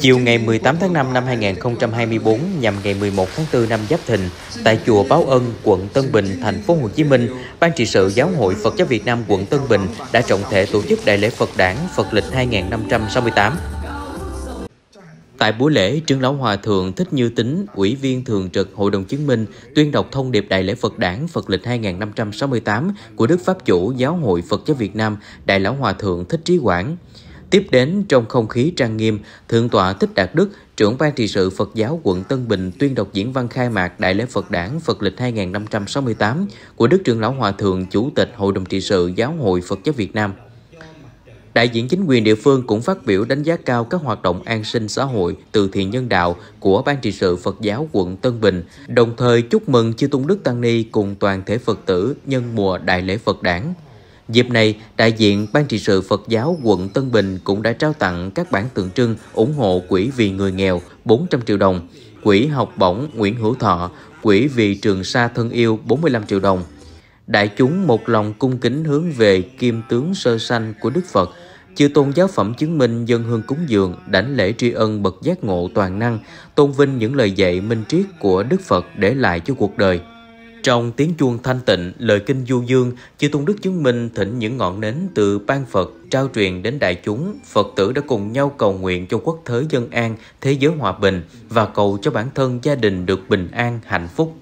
Chiều ngày 18 tháng 5 năm 2024 nhằm ngày 11 tháng 4 năm Giáp Thìn, tại chùa Báo Ân, quận Tân Bình, thành phố Hồ Chí Minh, Ban trị sự Giáo hội Phật giáo Việt Nam quận Tân Bình đã trọng thể tổ chức đại lễ Phật đản Phật lịch 2568. Tại buổi lễ, trưởng lão hòa thượng Thích Như Tính, ủy viên thường trực Hội đồng chứng minh, tuyên đọc thông điệp Đại lễ Phật Đản Phật lịch 2568 của Đức Pháp chủ Giáo hội Phật giáo Việt Nam, Đại lão hòa thượng Thích Trí Quảng. Tiếp đến, trong không khí trang nghiêm, Thượng tọa Thích Đạt Đức, trưởng ban trị sự Phật giáo quận Tân Bình tuyên đọc diễn văn khai mạc Đại lễ Phật đảng Phật lịch 2568 của Đức trưởng Lão Hòa Thượng, Chủ tịch Hội đồng trị sự Giáo hội Phật giáo Việt Nam. Đại diện chính quyền địa phương cũng phát biểu đánh giá cao các hoạt động an sinh xã hội, từ thiện nhân đạo của Ban trị sự Phật giáo quận Tân Bình, đồng thời chúc mừng Chư Tôn Đức Tăng Ni cùng toàn thể Phật tử nhân mùa Đại lễ Phật đảng. Dịp này, đại diện Ban trị sự Phật giáo quận Tân Bình cũng đã trao tặng các bản tượng trưng ủng hộ quỹ vì người nghèo 400 triệu đồng, quỹ học bổng Nguyễn Hữu Thọ, quỹ vì trường sa thân yêu 45 triệu đồng. Đại chúng một lòng cung kính hướng về kim tướng sơ sanh của Đức Phật, chư tôn giáo phẩm chứng minh dân hương cúng dường, đảnh lễ tri ân bậc giác ngộ toàn năng, tôn vinh những lời dạy minh triết của Đức Phật để lại cho cuộc đời. Trong tiếng chuông thanh tịnh, lời kinh du dương, chư Tôn Đức chứng minh thỉnh những ngọn nến từ ban Phật trao truyền đến đại chúng, Phật tử đã cùng nhau cầu nguyện cho quốc thế dân an, thế giới hòa bình và cầu cho bản thân gia đình được bình an, hạnh phúc,